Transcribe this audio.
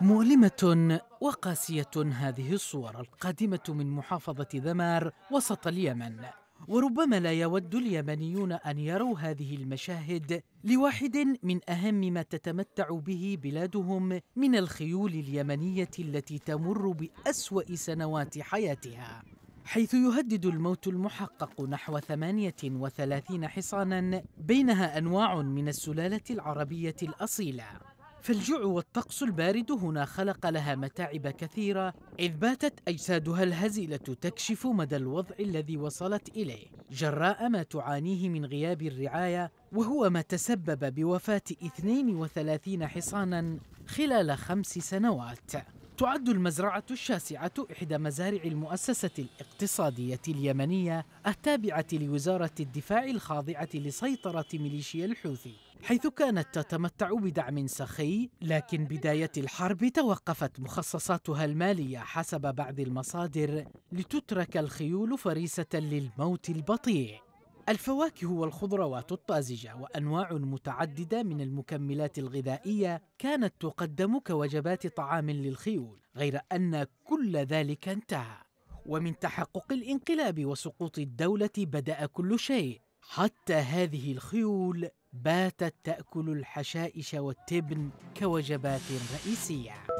مؤلمة وقاسية هذه الصور القادمة من محافظة ذمار وسط اليمن وربما لا يود اليمنيون أن يروا هذه المشاهد لواحد من أهم ما تتمتع به بلادهم من الخيول اليمنية التي تمر بأسوأ سنوات حياتها حيث يهدد الموت المحقق نحو 38 حصانا بينها أنواع من السلالة العربية الأصيلة فالجوع والطقس البارد هنا خلق لها متاعب كثيرة إذ باتت أجسادها الهزيلة تكشف مدى الوضع الذي وصلت إليه جراء ما تعانيه من غياب الرعاية وهو ما تسبب بوفاة 32 حصانا خلال خمس سنوات تعد المزرعة الشاسعة إحدى مزارع المؤسسة الاقتصادية اليمنية التابعة لوزارة الدفاع الخاضعة لسيطرة ميليشيا الحوثي حيث كانت تتمتع بدعم سخي لكن بداية الحرب توقفت مخصصاتها المالية حسب بعض المصادر لتترك الخيول فريسة للموت البطيء الفواكه والخضروات الطازجة وأنواع متعددة من المكملات الغذائية كانت تقدم كوجبات طعام للخيول غير أن كل ذلك انتهى ومن تحقق الانقلاب وسقوط الدولة بدأ كل شيء حتى هذه الخيول باتت تاكل الحشائش والتبن كوجبات رئيسيه